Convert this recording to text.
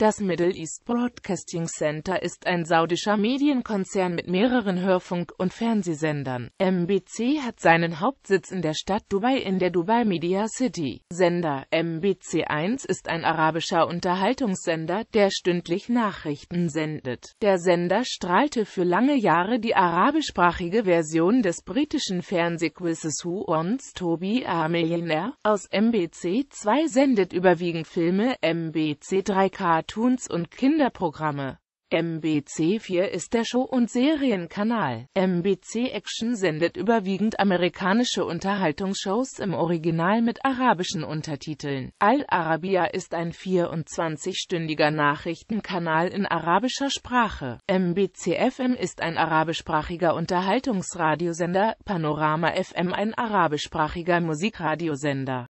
Das Middle East Broadcasting Center ist ein saudischer Medienkonzern mit mehreren Hörfunk- und Fernsehsendern. MBC hat seinen Hauptsitz in der Stadt Dubai in der Dubai Media City. Sender MBC1 ist ein arabischer Unterhaltungssender, der stündlich Nachrichten sendet. Der Sender strahlte für lange Jahre die arabischsprachige Version des britischen Fernsehquizzes Who Wants to a Millionaire? Aus MBC2 sendet überwiegend Filme, MBC3 k Cartoons und Kinderprogramme. MBC4 ist der Show- und Serienkanal. MBC Action sendet überwiegend amerikanische Unterhaltungsshows im Original mit arabischen Untertiteln. Al Arabiya ist ein 24-stündiger Nachrichtenkanal in arabischer Sprache. MBC FM ist ein arabischsprachiger Unterhaltungsradiosender, Panorama FM ein arabischsprachiger Musikradiosender.